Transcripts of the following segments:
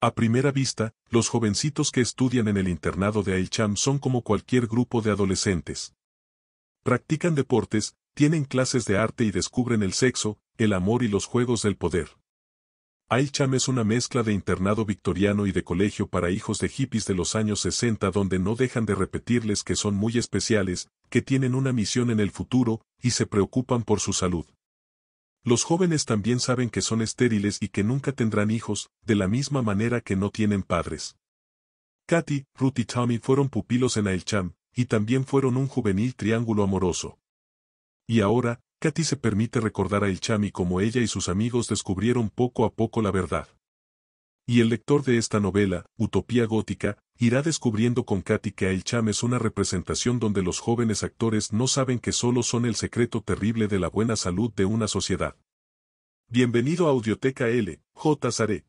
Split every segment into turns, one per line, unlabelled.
A primera vista, los jovencitos que estudian en el internado de Aicham son como cualquier grupo de adolescentes. Practican deportes, tienen clases de arte y descubren el sexo, el amor y los juegos del poder. Aicham es una mezcla de internado victoriano y de colegio para hijos de hippies de los años 60 donde no dejan de repetirles que son muy especiales, que tienen una misión en el futuro, y se preocupan por su salud. Los jóvenes también saben que son estériles y que nunca tendrán hijos, de la misma manera que no tienen padres. Katy, Ruth y Tommy fueron pupilos en Cham, y también fueron un juvenil triángulo amoroso. Y ahora, Katy se permite recordar a Ailcham y cómo ella y sus amigos descubrieron poco a poco la verdad. Y el lector de esta novela, Utopía Gótica, irá descubriendo con Katy que El es una representación donde los jóvenes actores no saben que solo son el secreto terrible de la buena salud de una sociedad. Bienvenido a Audioteca L, J. Saré.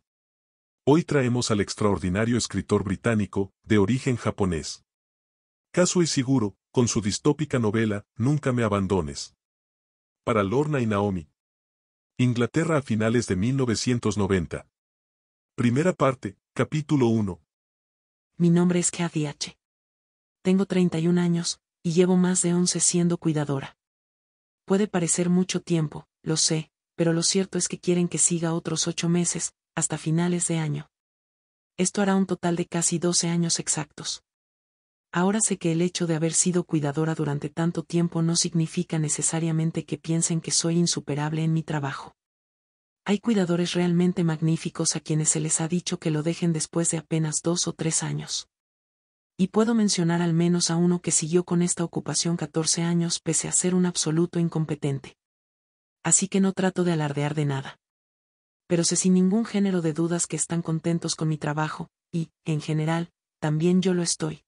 Hoy traemos al extraordinario escritor británico, de origen japonés. Caso y seguro, con su distópica novela, Nunca me abandones. Para Lorna y Naomi. Inglaterra a finales de 1990. Primera parte, capítulo 1,
mi nombre es Tengo H. Tengo 31 años, y llevo más de 11 siendo cuidadora. Puede parecer mucho tiempo, lo sé, pero lo cierto es que quieren que siga otros ocho meses, hasta finales de año. Esto hará un total de casi 12 años exactos. Ahora sé que el hecho de haber sido cuidadora durante tanto tiempo no significa necesariamente que piensen que soy insuperable en mi trabajo. Hay cuidadores realmente magníficos a quienes se les ha dicho que lo dejen después de apenas dos o tres años. Y puedo mencionar al menos a uno que siguió con esta ocupación 14 años pese a ser un absoluto incompetente. Así que no trato de alardear de nada. Pero sé sin ningún género de dudas que están contentos con mi trabajo, y, en general, también yo lo estoy.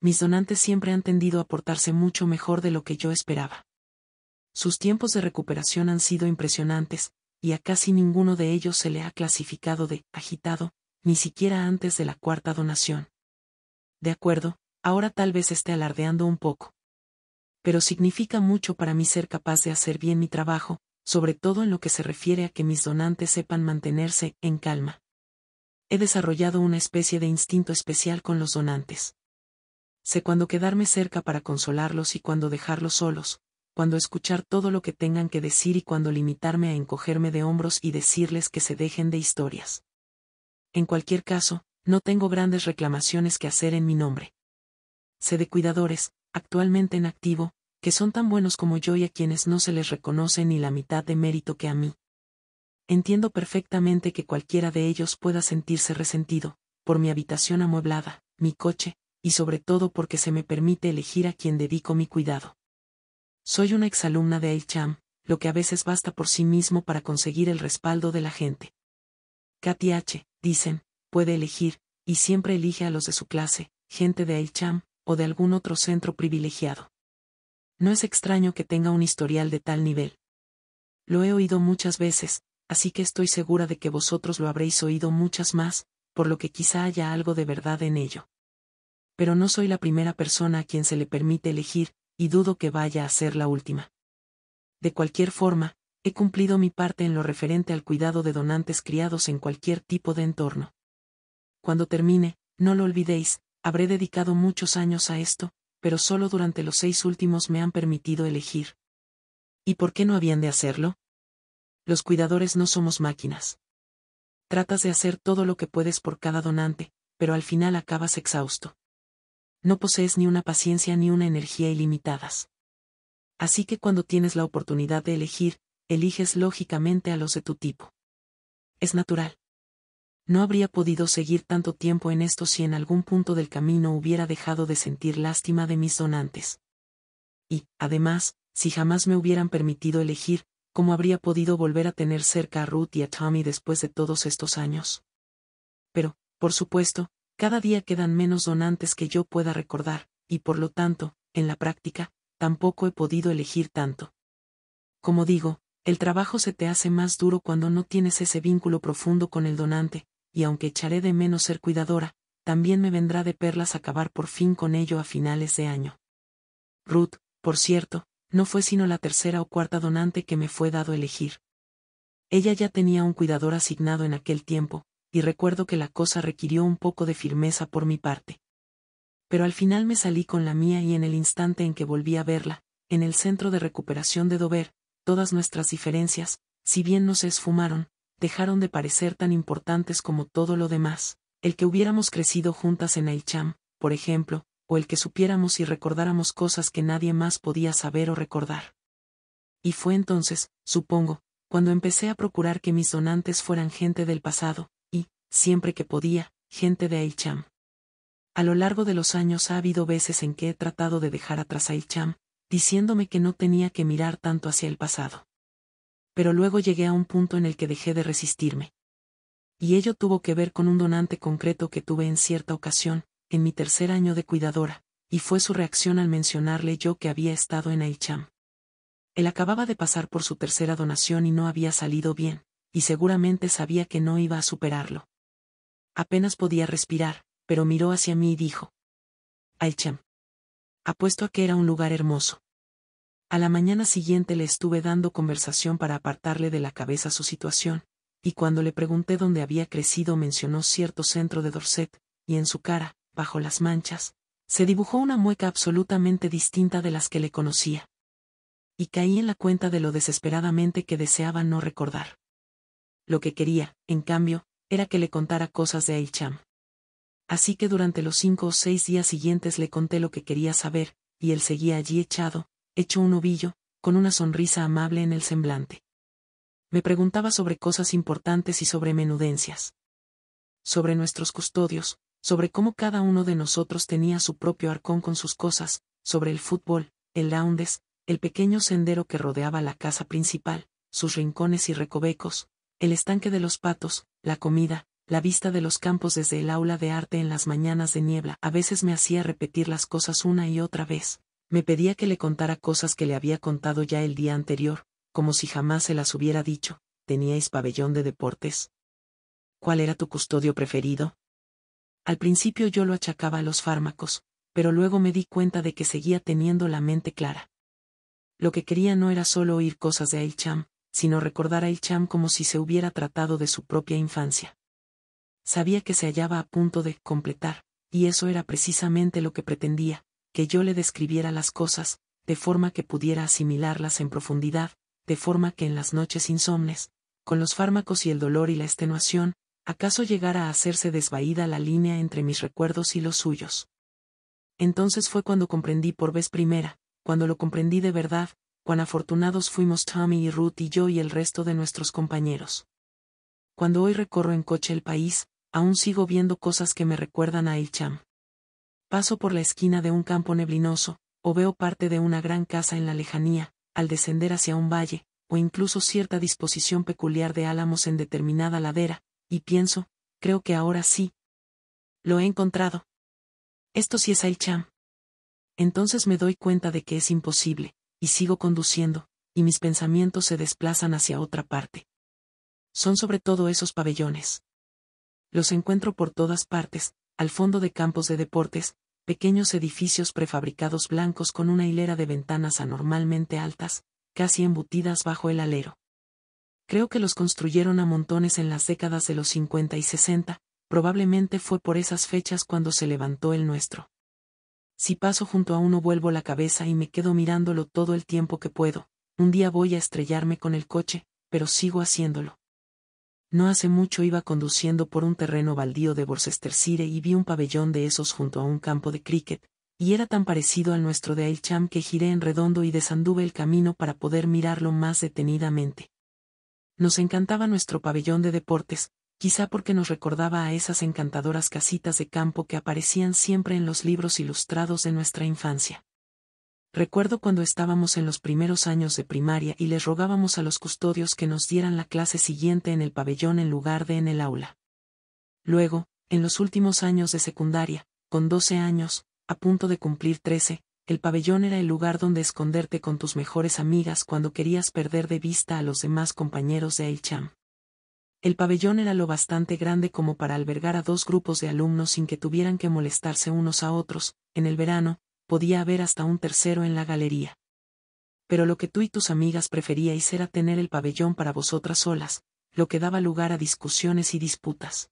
Mis donantes siempre han tendido a portarse mucho mejor de lo que yo esperaba. Sus tiempos de recuperación han sido impresionantes, y a casi ninguno de ellos se le ha clasificado de agitado, ni siquiera antes de la cuarta donación. De acuerdo, ahora tal vez esté alardeando un poco. Pero significa mucho para mí ser capaz de hacer bien mi trabajo, sobre todo en lo que se refiere a que mis donantes sepan mantenerse en calma. He desarrollado una especie de instinto especial con los donantes. Sé cuándo quedarme cerca para consolarlos y cuándo dejarlos solos, cuando escuchar todo lo que tengan que decir y cuando limitarme a encogerme de hombros y decirles que se dejen de historias. En cualquier caso, no tengo grandes reclamaciones que hacer en mi nombre. Sé de cuidadores, actualmente en activo, que son tan buenos como yo y a quienes no se les reconoce ni la mitad de mérito que a mí. Entiendo perfectamente que cualquiera de ellos pueda sentirse resentido, por mi habitación amueblada, mi coche, y sobre todo porque se me permite elegir a quien dedico mi cuidado. Soy una exalumna de Cham, lo que a veces basta por sí mismo para conseguir el respaldo de la gente. Katy H., dicen, puede elegir, y siempre elige a los de su clase, gente de El Cham o de algún otro centro privilegiado. No es extraño que tenga un historial de tal nivel. Lo he oído muchas veces, así que estoy segura de que vosotros lo habréis oído muchas más, por lo que quizá haya algo de verdad en ello. Pero no soy la primera persona a quien se le permite elegir, y dudo que vaya a ser la última. De cualquier forma, he cumplido mi parte en lo referente al cuidado de donantes criados en cualquier tipo de entorno. Cuando termine, no lo olvidéis, habré dedicado muchos años a esto, pero solo durante los seis últimos me han permitido elegir. ¿Y por qué no habían de hacerlo? Los cuidadores no somos máquinas. Tratas de hacer todo lo que puedes por cada donante, pero al final acabas exhausto no posees ni una paciencia ni una energía ilimitadas. Así que cuando tienes la oportunidad de elegir, eliges lógicamente a los de tu tipo. Es natural. No habría podido seguir tanto tiempo en esto si en algún punto del camino hubiera dejado de sentir lástima de mis donantes. Y, además, si jamás me hubieran permitido elegir, ¿cómo habría podido volver a tener cerca a Ruth y a Tommy después de todos estos años? Pero, por supuesto, cada día quedan menos donantes que yo pueda recordar, y por lo tanto, en la práctica, tampoco he podido elegir tanto. Como digo, el trabajo se te hace más duro cuando no tienes ese vínculo profundo con el donante, y aunque echaré de menos ser cuidadora, también me vendrá de perlas acabar por fin con ello a finales de año. Ruth, por cierto, no fue sino la tercera o cuarta donante que me fue dado elegir. Ella ya tenía un cuidador asignado en aquel tiempo, y recuerdo que la cosa requirió un poco de firmeza por mi parte. Pero al final me salí con la mía y en el instante en que volví a verla, en el centro de recuperación de Dover, todas nuestras diferencias, si bien no se esfumaron, dejaron de parecer tan importantes como todo lo demás, el que hubiéramos crecido juntas en cham, por ejemplo, o el que supiéramos y recordáramos cosas que nadie más podía saber o recordar. Y fue entonces, supongo, cuando empecé a procurar que mis donantes fueran gente del pasado, siempre que podía, gente de Ailcham. A lo largo de los años ha habido veces en que he tratado de dejar atrás a Cham, diciéndome que no tenía que mirar tanto hacia el pasado. Pero luego llegué a un punto en el que dejé de resistirme. Y ello tuvo que ver con un donante concreto que tuve en cierta ocasión, en mi tercer año de cuidadora, y fue su reacción al mencionarle yo que había estado en Ailcham. Él acababa de pasar por su tercera donación y no había salido bien, y seguramente sabía que no iba a superarlo. Apenas podía respirar, pero miró hacia mí y dijo. "Alchem, Apuesto a que era un lugar hermoso. A la mañana siguiente le estuve dando conversación para apartarle de la cabeza su situación, y cuando le pregunté dónde había crecido mencionó cierto centro de Dorset, y en su cara, bajo las manchas, se dibujó una mueca absolutamente distinta de las que le conocía. Y caí en la cuenta de lo desesperadamente que deseaba no recordar. Lo que quería, en cambio, era que le contara cosas de Aicham. Así que durante los cinco o seis días siguientes le conté lo que quería saber, y él seguía allí echado, hecho un ovillo, con una sonrisa amable en el semblante. Me preguntaba sobre cosas importantes y sobre menudencias. Sobre nuestros custodios, sobre cómo cada uno de nosotros tenía su propio arcón con sus cosas, sobre el fútbol, el laundes, el pequeño sendero que rodeaba la casa principal, sus rincones y recovecos, el estanque de los patos, la comida, la vista de los campos desde el aula de arte en las mañanas de niebla a veces me hacía repetir las cosas una y otra vez. Me pedía que le contara cosas que le había contado ya el día anterior, como si jamás se las hubiera dicho. Teníais pabellón de deportes. ¿Cuál era tu custodio preferido? Al principio yo lo achacaba a los fármacos, pero luego me di cuenta de que seguía teniendo la mente clara. Lo que quería no era solo oír cosas de Ailcham, sino recordar a cham como si se hubiera tratado de su propia infancia. Sabía que se hallaba a punto de completar, y eso era precisamente lo que pretendía, que yo le describiera las cosas, de forma que pudiera asimilarlas en profundidad, de forma que en las noches insomnes, con los fármacos y el dolor y la extenuación, acaso llegara a hacerse desvaída la línea entre mis recuerdos y los suyos. Entonces fue cuando comprendí por vez primera, cuando lo comprendí de verdad, cuán afortunados fuimos Tommy y Ruth y yo y el resto de nuestros compañeros. Cuando hoy recorro en coche el país, aún sigo viendo cosas que me recuerdan a El Cham. Paso por la esquina de un campo neblinoso, o veo parte de una gran casa en la lejanía, al descender hacia un valle, o incluso cierta disposición peculiar de álamos en determinada ladera, y pienso, creo que ahora sí. Lo he encontrado. Esto sí es El Cham. Entonces me doy cuenta de que es imposible, y sigo conduciendo, y mis pensamientos se desplazan hacia otra parte. Son sobre todo esos pabellones. Los encuentro por todas partes, al fondo de campos de deportes, pequeños edificios prefabricados blancos con una hilera de ventanas anormalmente altas, casi embutidas bajo el alero. Creo que los construyeron a montones en las décadas de los cincuenta y 60, probablemente fue por esas fechas cuando se levantó el nuestro. Si paso junto a uno vuelvo la cabeza y me quedo mirándolo todo el tiempo que puedo. Un día voy a estrellarme con el coche, pero sigo haciéndolo. No hace mucho iba conduciendo por un terreno baldío de Worcestershire y vi un pabellón de esos junto a un campo de cricket, y era tan parecido al nuestro de Ailcham que giré en redondo y desanduve el camino para poder mirarlo más detenidamente. Nos encantaba nuestro pabellón de deportes, quizá porque nos recordaba a esas encantadoras casitas de campo que aparecían siempre en los libros ilustrados de nuestra infancia. Recuerdo cuando estábamos en los primeros años de primaria y les rogábamos a los custodios que nos dieran la clase siguiente en el pabellón en lugar de en el aula. Luego, en los últimos años de secundaria, con 12 años, a punto de cumplir 13, el pabellón era el lugar donde esconderte con tus mejores amigas cuando querías perder de vista a los demás compañeros de Cham. El pabellón era lo bastante grande como para albergar a dos grupos de alumnos sin que tuvieran que molestarse unos a otros, en el verano, podía haber hasta un tercero en la galería. Pero lo que tú y tus amigas preferíais era tener el pabellón para vosotras solas, lo que daba lugar a discusiones y disputas.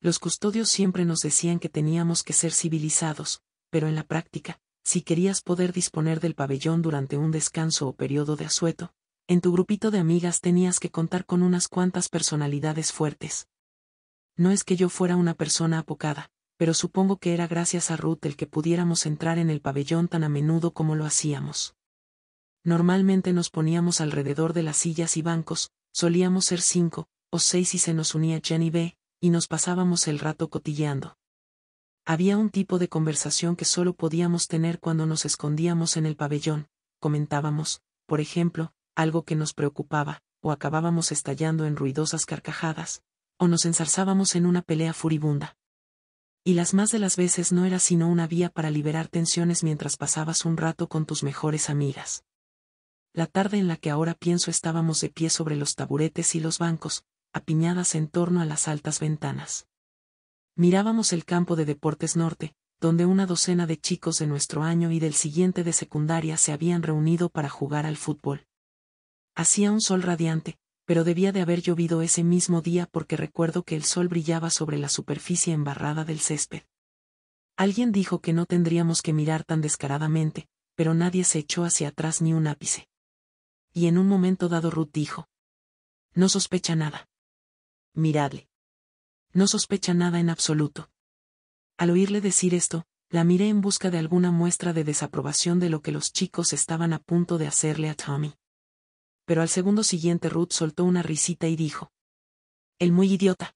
Los custodios siempre nos decían que teníamos que ser civilizados, pero en la práctica, si querías poder disponer del pabellón durante un descanso o periodo de asueto, en tu grupito de amigas tenías que contar con unas cuantas personalidades fuertes. No es que yo fuera una persona apocada, pero supongo que era gracias a Ruth el que pudiéramos entrar en el pabellón tan a menudo como lo hacíamos. Normalmente nos poníamos alrededor de las sillas y bancos, solíamos ser cinco, o seis y se nos unía Jenny B, y nos pasábamos el rato cotilleando. Había un tipo de conversación que solo podíamos tener cuando nos escondíamos en el pabellón, comentábamos, por ejemplo, algo que nos preocupaba, o acabábamos estallando en ruidosas carcajadas, o nos ensalzábamos en una pelea furibunda. Y las más de las veces no era sino una vía para liberar tensiones mientras pasabas un rato con tus mejores amigas. La tarde en la que ahora pienso estábamos de pie sobre los taburetes y los bancos, apiñadas en torno a las altas ventanas. Mirábamos el campo de Deportes Norte, donde una docena de chicos de nuestro año y del siguiente de secundaria se habían reunido para jugar al fútbol. Hacía un sol radiante, pero debía de haber llovido ese mismo día porque recuerdo que el sol brillaba sobre la superficie embarrada del césped. Alguien dijo que no tendríamos que mirar tan descaradamente, pero nadie se echó hacia atrás ni un ápice. Y en un momento dado Ruth dijo. No sospecha nada. Miradle. No sospecha nada en absoluto. Al oírle decir esto, la miré en busca de alguna muestra de desaprobación de lo que los chicos estaban a punto de hacerle a Tommy pero al segundo siguiente Ruth soltó una risita y dijo. El muy idiota.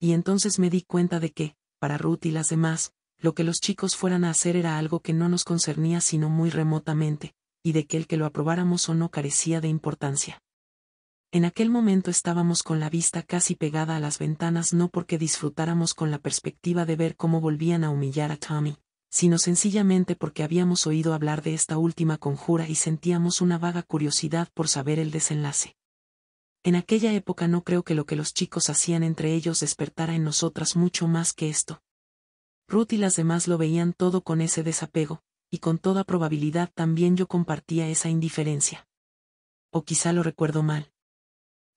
Y entonces me di cuenta de que, para Ruth y las demás, lo que los chicos fueran a hacer era algo que no nos concernía sino muy remotamente, y de que el que lo aprobáramos o no carecía de importancia. En aquel momento estábamos con la vista casi pegada a las ventanas no porque disfrutáramos con la perspectiva de ver cómo volvían a humillar a Tommy, sino sencillamente porque habíamos oído hablar de esta última conjura y sentíamos una vaga curiosidad por saber el desenlace. En aquella época no creo que lo que los chicos hacían entre ellos despertara en nosotras mucho más que esto. Ruth y las demás lo veían todo con ese desapego, y con toda probabilidad también yo compartía esa indiferencia. O quizá lo recuerdo mal.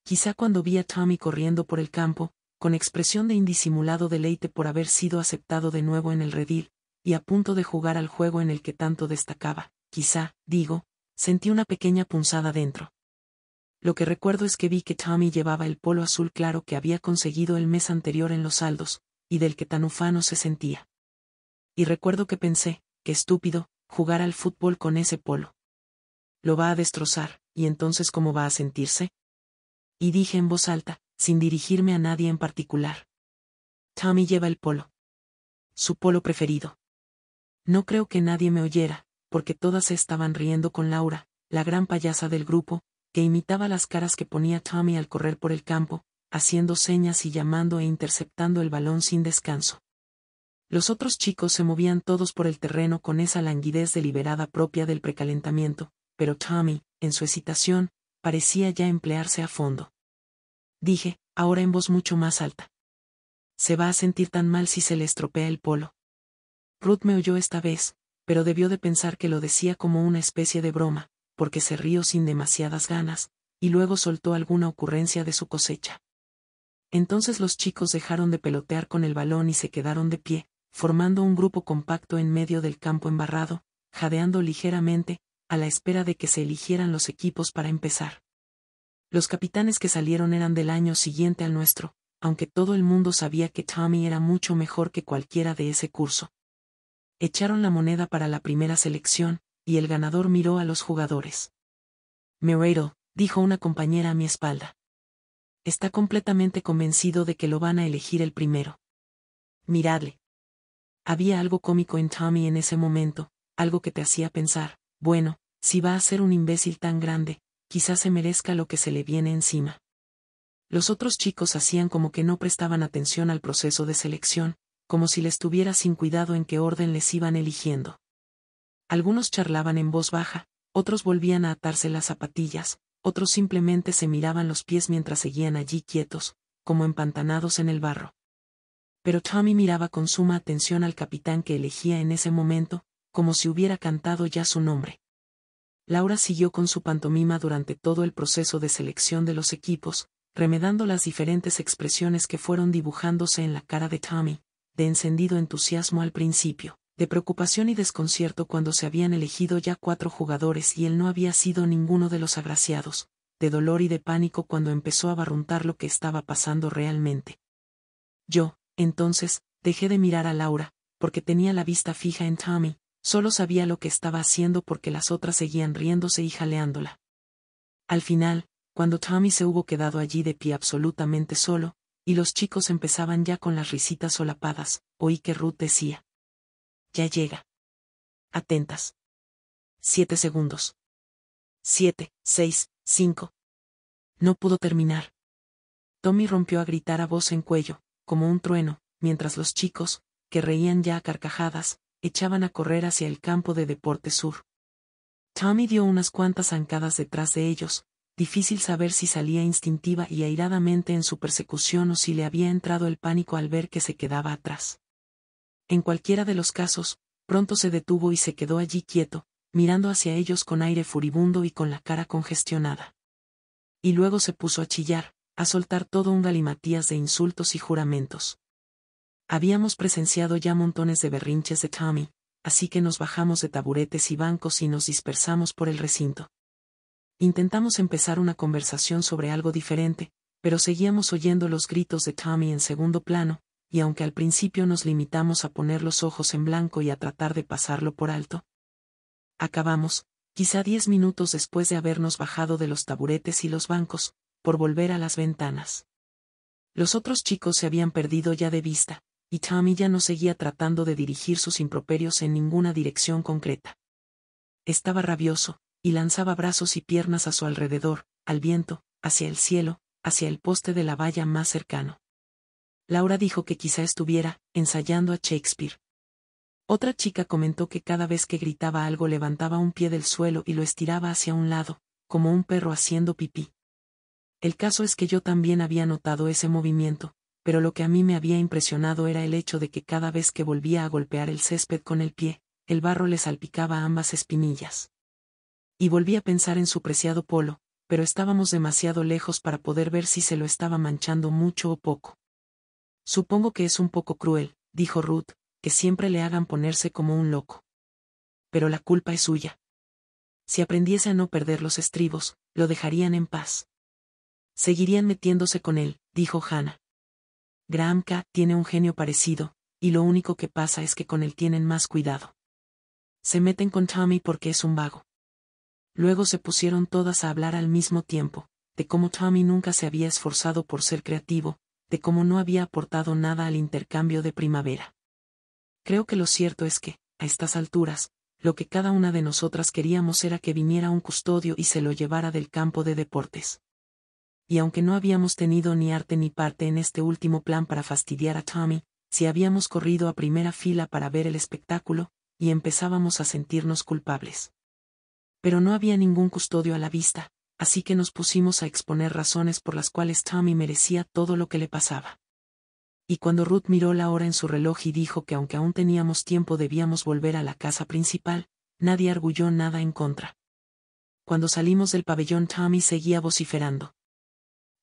Quizá cuando vi a Tommy corriendo por el campo, con expresión de indisimulado deleite por haber sido aceptado de nuevo en el redil, y a punto de jugar al juego en el que tanto destacaba, quizá, digo, sentí una pequeña punzada dentro. Lo que recuerdo es que vi que Tommy llevaba el polo azul claro que había conseguido el mes anterior en los saldos, y del que tan ufano se sentía. Y recuerdo que pensé, qué estúpido, jugar al fútbol con ese polo. Lo va a destrozar, y entonces cómo va a sentirse? Y dije en voz alta, sin dirigirme a nadie en particular. Tommy lleva el polo. Su polo preferido. No creo que nadie me oyera, porque todas estaban riendo con Laura, la gran payasa del grupo, que imitaba las caras que ponía Tommy al correr por el campo, haciendo señas y llamando e interceptando el balón sin descanso. Los otros chicos se movían todos por el terreno con esa languidez deliberada propia del precalentamiento, pero Tommy, en su excitación, parecía ya emplearse a fondo. Dije, ahora en voz mucho más alta. Se va a sentir tan mal si se le estropea el polo. Ruth me oyó esta vez, pero debió de pensar que lo decía como una especie de broma, porque se rió sin demasiadas ganas, y luego soltó alguna ocurrencia de su cosecha. Entonces los chicos dejaron de pelotear con el balón y se quedaron de pie, formando un grupo compacto en medio del campo embarrado, jadeando ligeramente, a la espera de que se eligieran los equipos para empezar. Los capitanes que salieron eran del año siguiente al nuestro, aunque todo el mundo sabía que Tommy era mucho mejor que cualquiera de ese curso, echaron la moneda para la primera selección, y el ganador miró a los jugadores. «Mirado», dijo una compañera a mi espalda. Está completamente convencido de que lo van a elegir el primero. Miradle. Había algo cómico en Tommy en ese momento, algo que te hacía pensar, bueno, si va a ser un imbécil tan grande, quizás se merezca lo que se le viene encima. Los otros chicos hacían como que no prestaban atención al proceso de selección, como si les tuviera sin cuidado en qué orden les iban eligiendo. Algunos charlaban en voz baja, otros volvían a atarse las zapatillas, otros simplemente se miraban los pies mientras seguían allí quietos, como empantanados en el barro. Pero Tommy miraba con suma atención al capitán que elegía en ese momento, como si hubiera cantado ya su nombre. Laura siguió con su pantomima durante todo el proceso de selección de los equipos, remedando las diferentes expresiones que fueron dibujándose en la cara de Tommy, de encendido entusiasmo al principio, de preocupación y desconcierto cuando se habían elegido ya cuatro jugadores y él no había sido ninguno de los agraciados, de dolor y de pánico cuando empezó a barruntar lo que estaba pasando realmente. Yo, entonces, dejé de mirar a Laura, porque tenía la vista fija en Tommy, solo sabía lo que estaba haciendo porque las otras seguían riéndose y jaleándola. Al final, cuando Tommy se hubo quedado allí de pie absolutamente solo, y los chicos empezaban ya con las risitas solapadas, oí que Ruth decía. Ya llega. Atentas. Siete segundos. Siete, seis, cinco. No pudo terminar. Tommy rompió a gritar a voz en cuello, como un trueno, mientras los chicos, que reían ya a carcajadas, echaban a correr hacia el campo de deporte sur. Tommy dio unas cuantas zancadas detrás de ellos, difícil saber si salía instintiva y airadamente en su persecución o si le había entrado el pánico al ver que se quedaba atrás. En cualquiera de los casos, pronto se detuvo y se quedó allí quieto, mirando hacia ellos con aire furibundo y con la cara congestionada. Y luego se puso a chillar, a soltar todo un galimatías de insultos y juramentos. Habíamos presenciado ya montones de berrinches de Tommy, así que nos bajamos de taburetes y bancos y nos dispersamos por el recinto. Intentamos empezar una conversación sobre algo diferente, pero seguíamos oyendo los gritos de Tommy en segundo plano, y aunque al principio nos limitamos a poner los ojos en blanco y a tratar de pasarlo por alto, acabamos, quizá diez minutos después de habernos bajado de los taburetes y los bancos, por volver a las ventanas. Los otros chicos se habían perdido ya de vista, y Tommy ya no seguía tratando de dirigir sus improperios en ninguna dirección concreta. Estaba rabioso, y lanzaba brazos y piernas a su alrededor, al viento, hacia el cielo, hacia el poste de la valla más cercano. Laura dijo que quizá estuviera, ensayando a Shakespeare. Otra chica comentó que cada vez que gritaba algo levantaba un pie del suelo y lo estiraba hacia un lado, como un perro haciendo pipí. El caso es que yo también había notado ese movimiento, pero lo que a mí me había impresionado era el hecho de que cada vez que volvía a golpear el césped con el pie, el barro le salpicaba ambas espinillas y volví a pensar en su preciado polo, pero estábamos demasiado lejos para poder ver si se lo estaba manchando mucho o poco. Supongo que es un poco cruel, dijo Ruth, que siempre le hagan ponerse como un loco. Pero la culpa es suya. Si aprendiese a no perder los estribos, lo dejarían en paz. Seguirían metiéndose con él, dijo Hannah. Graham K. tiene un genio parecido, y lo único que pasa es que con él tienen más cuidado. Se meten con Tommy porque es un vago. Luego se pusieron todas a hablar al mismo tiempo, de cómo Tommy nunca se había esforzado por ser creativo, de cómo no había aportado nada al intercambio de primavera. Creo que lo cierto es que, a estas alturas, lo que cada una de nosotras queríamos era que viniera un custodio y se lo llevara del campo de deportes. Y aunque no habíamos tenido ni arte ni parte en este último plan para fastidiar a Tommy, si habíamos corrido a primera fila para ver el espectáculo, y empezábamos a sentirnos culpables pero no había ningún custodio a la vista, así que nos pusimos a exponer razones por las cuales Tommy merecía todo lo que le pasaba. Y cuando Ruth miró la hora en su reloj y dijo que aunque aún teníamos tiempo debíamos volver a la casa principal, nadie arguyó nada en contra. Cuando salimos del pabellón Tommy seguía vociferando.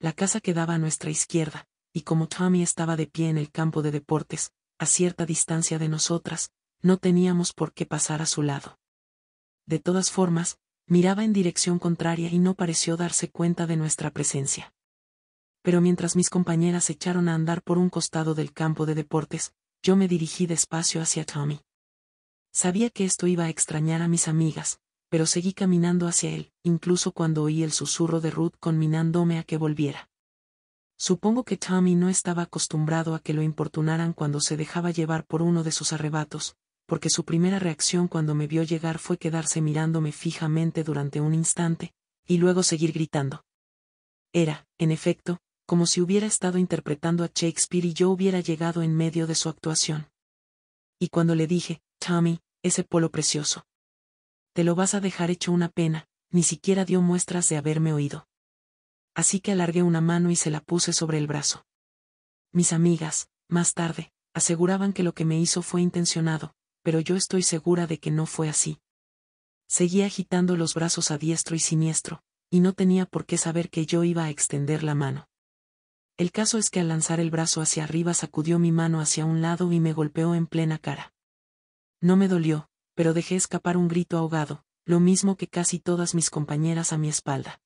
La casa quedaba a nuestra izquierda, y como Tommy estaba de pie en el campo de deportes, a cierta distancia de nosotras, no teníamos por qué pasar a su lado de todas formas, miraba en dirección contraria y no pareció darse cuenta de nuestra presencia. Pero mientras mis compañeras echaron a andar por un costado del campo de deportes, yo me dirigí despacio hacia Tommy. Sabía que esto iba a extrañar a mis amigas, pero seguí caminando hacia él, incluso cuando oí el susurro de Ruth conminándome a que volviera. Supongo que Tommy no estaba acostumbrado a que lo importunaran cuando se dejaba llevar por uno de sus arrebatos, porque su primera reacción cuando me vio llegar fue quedarse mirándome fijamente durante un instante, y luego seguir gritando. Era, en efecto, como si hubiera estado interpretando a Shakespeare y yo hubiera llegado en medio de su actuación. Y cuando le dije, Tommy, ese polo precioso. Te lo vas a dejar hecho una pena, ni siquiera dio muestras de haberme oído. Así que alargué una mano y se la puse sobre el brazo. Mis amigas, más tarde, aseguraban que lo que me hizo fue intencionado, pero yo estoy segura de que no fue así. Seguía agitando los brazos a diestro y siniestro, y no tenía por qué saber que yo iba a extender la mano. El caso es que al lanzar el brazo hacia arriba sacudió mi mano hacia un lado y me golpeó en plena cara. No me dolió, pero dejé escapar un grito ahogado, lo mismo que casi todas mis compañeras a mi espalda.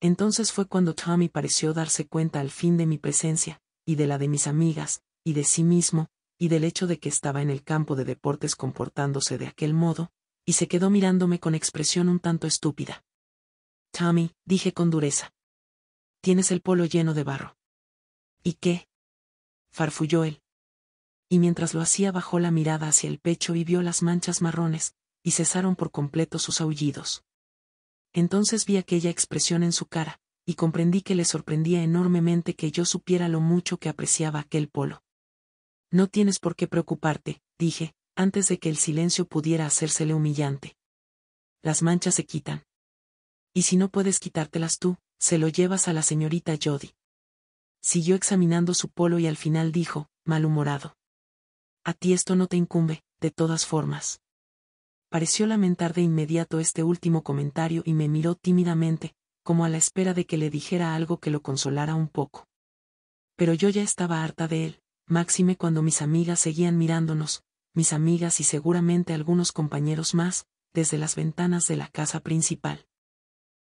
Entonces fue cuando Tommy pareció darse cuenta al fin de mi presencia, y de la de mis amigas, y de sí mismo, y del hecho de que estaba en el campo de deportes comportándose de aquel modo, y se quedó mirándome con expresión un tanto estúpida. Tommy, dije con dureza. Tienes el polo lleno de barro. ¿Y qué? farfulló él. Y mientras lo hacía bajó la mirada hacia el pecho y vio las manchas marrones, y cesaron por completo sus aullidos. Entonces vi aquella expresión en su cara, y comprendí que le sorprendía enormemente que yo supiera lo mucho que apreciaba aquel polo. No tienes por qué preocuparte, dije, antes de que el silencio pudiera hacérsele humillante. Las manchas se quitan. Y si no puedes quitártelas tú, se lo llevas a la señorita Jody. Siguió examinando su polo y al final dijo, malhumorado. A ti esto no te incumbe, de todas formas. Pareció lamentar de inmediato este último comentario y me miró tímidamente, como a la espera de que le dijera algo que lo consolara un poco. Pero yo ya estaba harta de él, máxime cuando mis amigas seguían mirándonos, mis amigas y seguramente algunos compañeros más, desde las ventanas de la casa principal.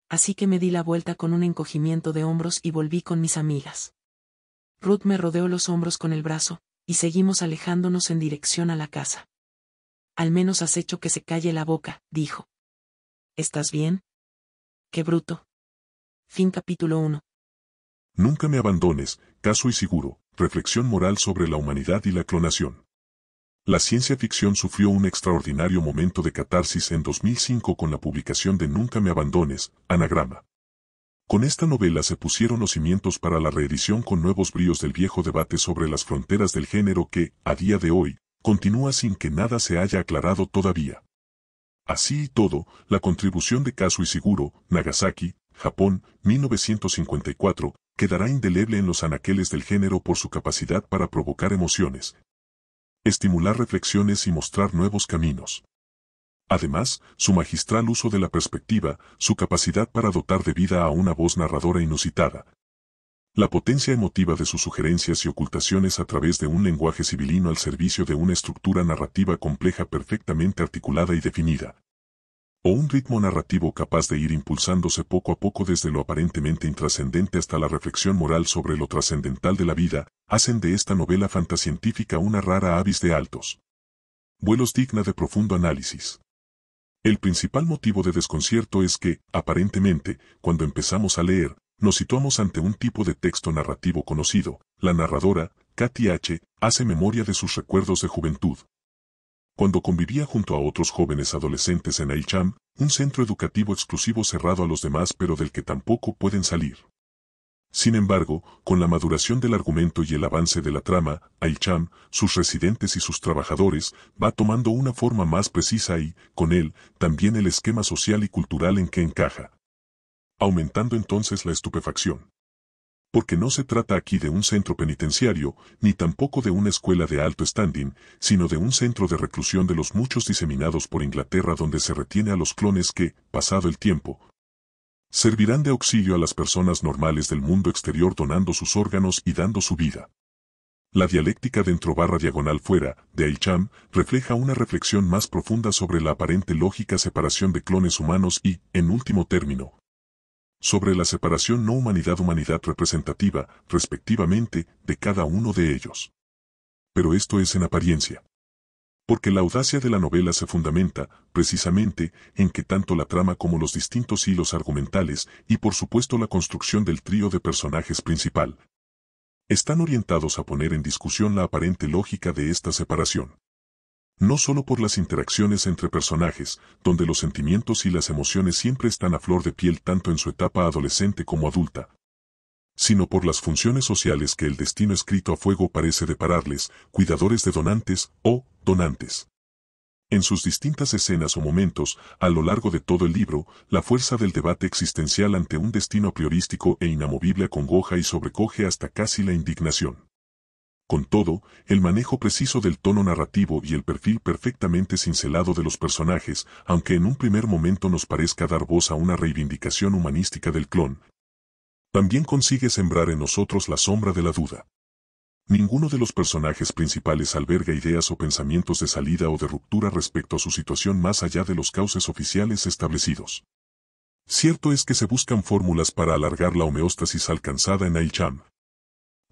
Así que me di la vuelta con un encogimiento de hombros y volví con mis amigas. Ruth me rodeó los hombros con el brazo, y seguimos alejándonos en dirección a la casa. Al menos has hecho que se calle la boca, dijo. ¿Estás bien? Qué bruto. Fin capítulo 1.
Nunca me abandones, caso y seguro. Reflexión moral sobre la humanidad y la clonación. La ciencia ficción sufrió un extraordinario momento de catarsis en 2005 con la publicación de Nunca me abandones, Anagrama. Con esta novela se pusieron los cimientos para la reedición con nuevos bríos del viejo debate sobre las fronteras del género que, a día de hoy, continúa sin que nada se haya aclarado todavía. Así y todo, la contribución de y Seguro, Nagasaki, Japón, 1954, quedará indeleble en los anaqueles del género por su capacidad para provocar emociones, estimular reflexiones y mostrar nuevos caminos. Además, su magistral uso de la perspectiva, su capacidad para dotar de vida a una voz narradora inusitada, la potencia emotiva de sus sugerencias y ocultaciones a través de un lenguaje civilino al servicio de una estructura narrativa compleja perfectamente articulada y definida o un ritmo narrativo capaz de ir impulsándose poco a poco desde lo aparentemente intrascendente hasta la reflexión moral sobre lo trascendental de la vida, hacen de esta novela fantascientífica una rara avis de altos. Vuelos digna de profundo análisis. El principal motivo de desconcierto es que, aparentemente, cuando empezamos a leer, nos situamos ante un tipo de texto narrativo conocido. La narradora, Katy H., hace memoria de sus recuerdos de juventud, cuando convivía junto a otros jóvenes adolescentes en Aicham, un centro educativo exclusivo cerrado a los demás pero del que tampoco pueden salir. Sin embargo, con la maduración del argumento y el avance de la trama, Aicham, sus residentes y sus trabajadores, va tomando una forma más precisa y, con él, también el esquema social y cultural en que encaja. Aumentando entonces la estupefacción porque no se trata aquí de un centro penitenciario, ni tampoco de una escuela de alto standing, sino de un centro de reclusión de los muchos diseminados por Inglaterra donde se retiene a los clones que, pasado el tiempo, servirán de auxilio a las personas normales del mundo exterior donando sus órganos y dando su vida. La dialéctica dentro barra diagonal fuera, de Aicham, refleja una reflexión más profunda sobre la aparente lógica separación de clones humanos y, en último término, sobre la separación no humanidad-humanidad representativa, respectivamente, de cada uno de ellos. Pero esto es en apariencia. Porque la audacia de la novela se fundamenta, precisamente, en que tanto la trama como los distintos hilos argumentales y por supuesto la construcción del trío de personajes principal, están orientados a poner en discusión la aparente lógica de esta separación no solo por las interacciones entre personajes, donde los sentimientos y las emociones siempre están a flor de piel tanto en su etapa adolescente como adulta, sino por las funciones sociales que el destino escrito a fuego parece depararles, cuidadores de donantes o donantes. En sus distintas escenas o momentos, a lo largo de todo el libro, la fuerza del debate existencial ante un destino priorístico e inamovible acongoja y sobrecoge hasta casi la indignación. Con todo, el manejo preciso del tono narrativo y el perfil perfectamente cincelado de los personajes, aunque en un primer momento nos parezca dar voz a una reivindicación humanística del clon, también consigue sembrar en nosotros la sombra de la duda. Ninguno de los personajes principales alberga ideas o pensamientos de salida o de ruptura respecto a su situación más allá de los cauces oficiales establecidos. Cierto es que se buscan fórmulas para alargar la homeostasis alcanzada en Ailcham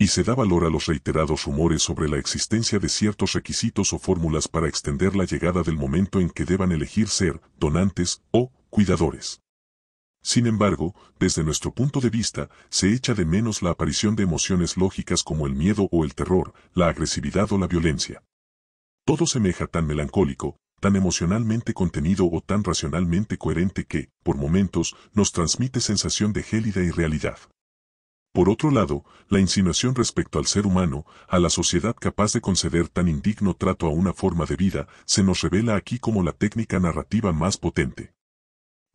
y se da valor a los reiterados rumores sobre la existencia de ciertos requisitos o fórmulas para extender la llegada del momento en que deban elegir ser donantes o cuidadores. Sin embargo, desde nuestro punto de vista, se echa de menos la aparición de emociones lógicas como el miedo o el terror, la agresividad o la violencia. Todo semeja tan melancólico, tan emocionalmente contenido o tan racionalmente coherente que, por momentos, nos transmite sensación de gélida irrealidad. Por otro lado, la insinuación respecto al ser humano, a la sociedad capaz de conceder tan indigno trato a una forma de vida, se nos revela aquí como la técnica narrativa más potente.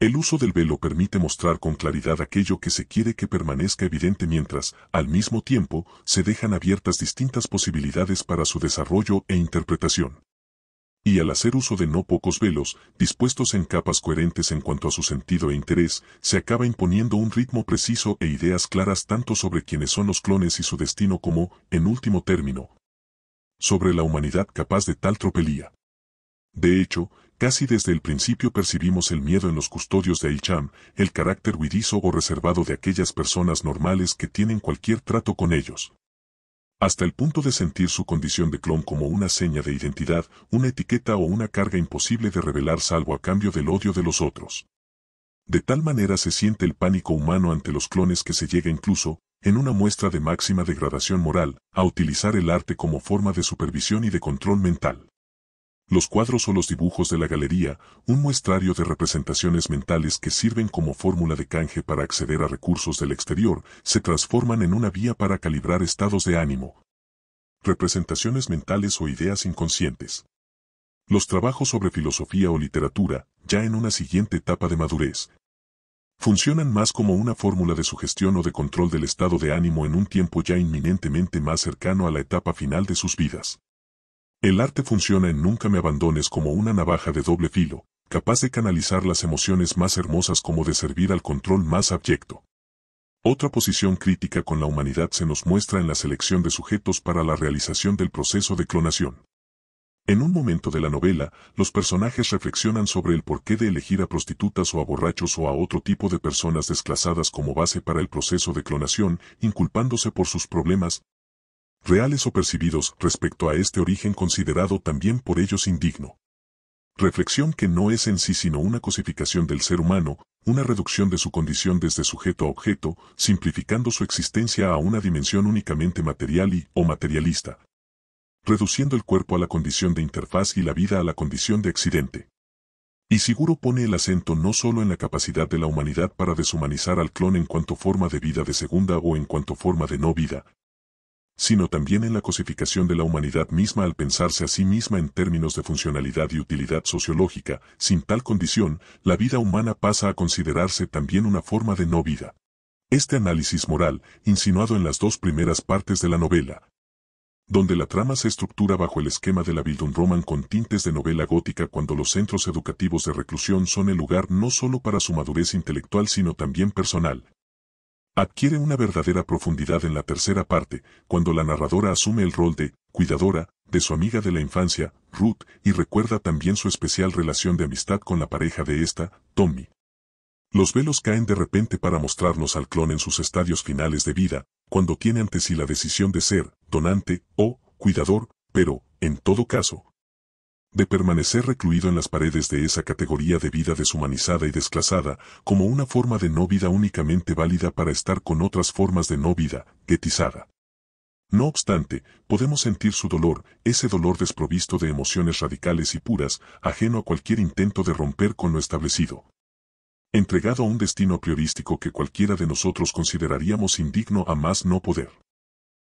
El uso del velo permite mostrar con claridad aquello que se quiere que permanezca evidente mientras, al mismo tiempo, se dejan abiertas distintas posibilidades para su desarrollo e interpretación y al hacer uso de no pocos velos, dispuestos en capas coherentes en cuanto a su sentido e interés, se acaba imponiendo un ritmo preciso e ideas claras tanto sobre quiénes son los clones y su destino como, en último término, sobre la humanidad capaz de tal tropelía. De hecho, casi desde el principio percibimos el miedo en los custodios de Aicham, el carácter huidizo o reservado de aquellas personas normales que tienen cualquier trato con ellos hasta el punto de sentir su condición de clon como una seña de identidad, una etiqueta o una carga imposible de revelar salvo a cambio del odio de los otros. De tal manera se siente el pánico humano ante los clones que se llega incluso, en una muestra de máxima degradación moral, a utilizar el arte como forma de supervisión y de control mental. Los cuadros o los dibujos de la galería, un muestrario de representaciones mentales que sirven como fórmula de canje para acceder a recursos del exterior, se transforman en una vía para calibrar estados de ánimo, representaciones mentales o ideas inconscientes. Los trabajos sobre filosofía o literatura, ya en una siguiente etapa de madurez, funcionan más como una fórmula de sugestión o de control del estado de ánimo en un tiempo ya inminentemente más cercano a la etapa final de sus vidas. El arte funciona en Nunca me abandones como una navaja de doble filo, capaz de canalizar las emociones más hermosas como de servir al control más abyecto. Otra posición crítica con la humanidad se nos muestra en la selección de sujetos para la realización del proceso de clonación. En un momento de la novela, los personajes reflexionan sobre el porqué de elegir a prostitutas o a borrachos o a otro tipo de personas desclasadas como base para el proceso de clonación, inculpándose por sus problemas, reales o percibidos respecto a este origen considerado también por ellos indigno. Reflexión que no es en sí sino una cosificación del ser humano, una reducción de su condición desde sujeto a objeto, simplificando su existencia a una dimensión únicamente material y o materialista, reduciendo el cuerpo a la condición de interfaz y la vida a la condición de accidente. Y seguro pone el acento no solo en la capacidad de la humanidad para deshumanizar al clon en cuanto forma de vida de segunda o en cuanto forma de no vida, sino también en la cosificación de la humanidad misma al pensarse a sí misma en términos de funcionalidad y utilidad sociológica, sin tal condición, la vida humana pasa a considerarse también una forma de no vida. Este análisis moral, insinuado en las dos primeras partes de la novela, donde la trama se estructura bajo el esquema de la Roman con tintes de novela gótica cuando los centros educativos de reclusión son el lugar no solo para su madurez intelectual sino también personal, adquiere una verdadera profundidad en la tercera parte, cuando la narradora asume el rol de cuidadora de su amiga de la infancia, Ruth, y recuerda también su especial relación de amistad con la pareja de esta, Tommy. Los velos caen de repente para mostrarnos al clon en sus estadios finales de vida, cuando tiene ante sí la decisión de ser donante o cuidador, pero, en todo caso, de permanecer recluido en las paredes de esa categoría de vida deshumanizada y desclasada, como una forma de no vida únicamente válida para estar con otras formas de no vida, guetizada. No obstante, podemos sentir su dolor, ese dolor desprovisto de emociones radicales y puras, ajeno a cualquier intento de romper con lo establecido. Entregado a un destino priorístico que cualquiera de nosotros consideraríamos indigno a más no poder.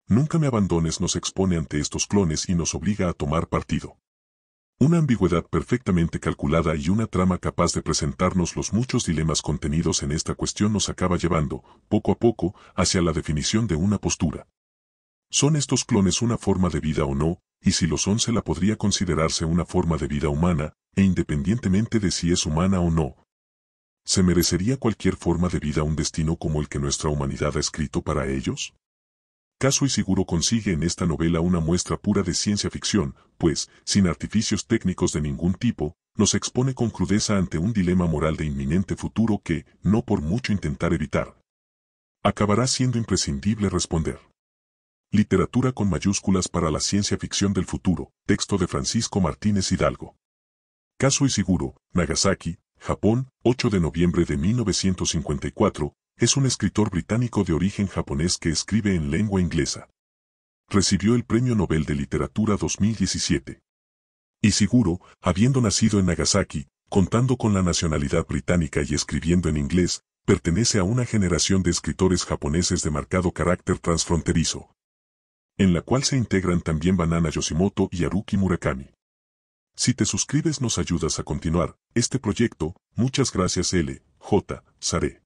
Nunca me abandones nos expone ante estos clones y nos obliga a tomar partido. Una ambigüedad perfectamente calculada y una trama capaz de presentarnos los muchos dilemas contenidos en esta cuestión nos acaba llevando, poco a poco, hacia la definición de una postura. ¿Son estos clones una forma de vida o no? Y si lo son se la podría considerarse una forma de vida humana, e independientemente de si es humana o no. ¿Se merecería cualquier forma de vida un destino como el que nuestra humanidad ha escrito para ellos? Caso Seguro consigue en esta novela una muestra pura de ciencia ficción, pues, sin artificios técnicos de ningún tipo, nos expone con crudeza ante un dilema moral de inminente futuro que, no por mucho intentar evitar, acabará siendo imprescindible responder. Literatura con mayúsculas para la ciencia ficción del futuro, texto de Francisco Martínez Hidalgo. Caso y Seguro, Nagasaki, Japón, 8 de noviembre de 1954, es un escritor británico de origen japonés que escribe en lengua inglesa. Recibió el Premio Nobel de Literatura 2017. Y seguro, habiendo nacido en Nagasaki, contando con la nacionalidad británica y escribiendo en inglés, pertenece a una generación de escritores japoneses de marcado carácter transfronterizo, en la cual se integran también Banana Yoshimoto y Haruki Murakami. Si te suscribes nos ayudas a continuar este proyecto, muchas gracias L. J. Sare.